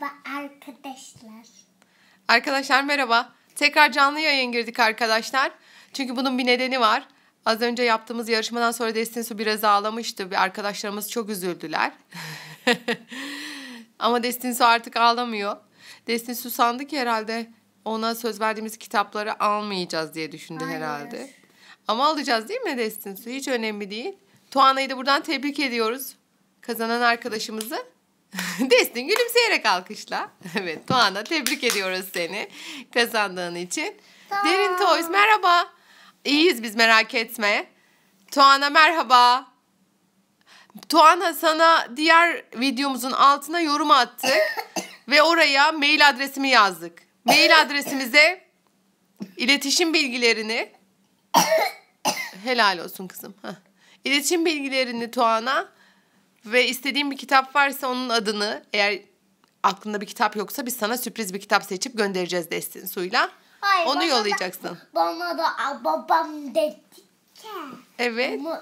Merhaba arkadaşlar. Arkadaşlar merhaba. Tekrar canlı yayın girdik arkadaşlar. Çünkü bunun bir nedeni var. Az önce yaptığımız yarışmadan sonra Destin Su biraz ağlamıştı. Bir arkadaşlarımız çok üzüldüler. Ama Destin Su artık ağlamıyor. Destin Su sandı ki herhalde ona söz verdiğimiz kitapları almayacağız diye düşündü Hayır. herhalde. Ama alacağız değil mi Destin Su? Hiç önemli değil. Tuana'yı da buradan tebrik ediyoruz. Kazanan arkadaşımızı. Destin gülümseyerek alkışla. Evet Doğan'a tebrik ediyoruz seni kazandığın için. Tamam. Derin Toys merhaba. İyiyiz biz merak etme. Tuana merhaba. Tuana sana diğer videomuzun altına yorum attık ve oraya mail adresimi yazdık. Mail adresimize iletişim bilgilerini helal olsun kızım. Heh. İletişim bilgilerini Tuana ve istediğin bir kitap varsa onun adını eğer aklında bir kitap yoksa biz sana sürpriz bir kitap seçip göndereceğiz Destin Su'yla. Hayır, Onu bana yollayacaksın. Da, bana da babam dedi ki. Evet. Ama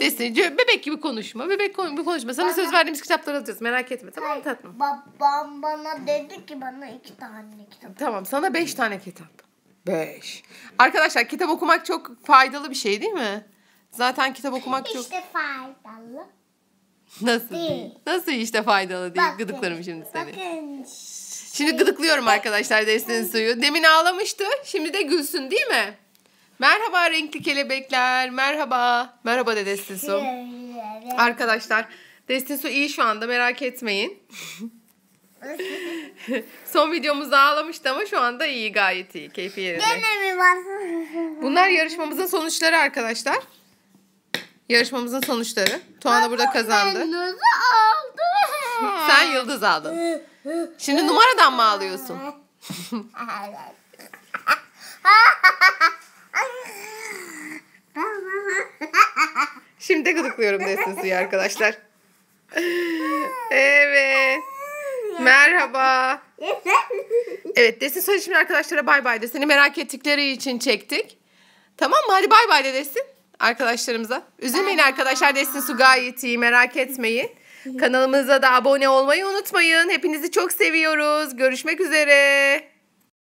Destin bebek gibi konuşma. Bebek gibi konuşma. Sana bana, söz verdiğimiz kitapları alacağız. Merak etme tamam mı tatlım? Babam bana dedi ki bana iki tane kitap. Tamam sana beş tane kitap. Beş. Arkadaşlar kitap okumak çok faydalı bir şey değil mi? Zaten kitap okumak işte çok... İşte faydalı. Nasıl değil. değil? Nasıl işte faydalı değil? Bakın, Gıdıklarım şimdi seni. Bakın. Şimdi gıdıklıyorum arkadaşlar Destenin suyu. Demin ağlamıştı. Şimdi de gülsün değil mi? Merhaba renkli kelebekler. Merhaba. Merhaba de Destin Su. Arkadaşlar Destin Su iyi şu anda merak etmeyin. Son videomuzda ağlamıştı ama şu anda iyi gayet iyi. Keyfi yerinde. Gene mi var? Bunlar yarışmamızın sonuçları arkadaşlar. Yarışmamızın sonuçları. Tuana burada kazandı. Ben yıldız aldım. Sen yıldız aldın. Şimdi numaradan mı ağlıyorsun? Şimdi gıdıklıyorum desin suyu arkadaşlar. Evet. Merhaba. Evet desin söyle şimdi arkadaşlara bay bay de. Seni merak ettikleri için çektik. Tamam mı? Hadi bay bay de desin arkadaşlarımıza. Üzülmeyin arkadaşlar Destin Su gayet iyi merak etmeyin. Kanalımıza da abone olmayı unutmayın. Hepinizi çok seviyoruz. Görüşmek üzere.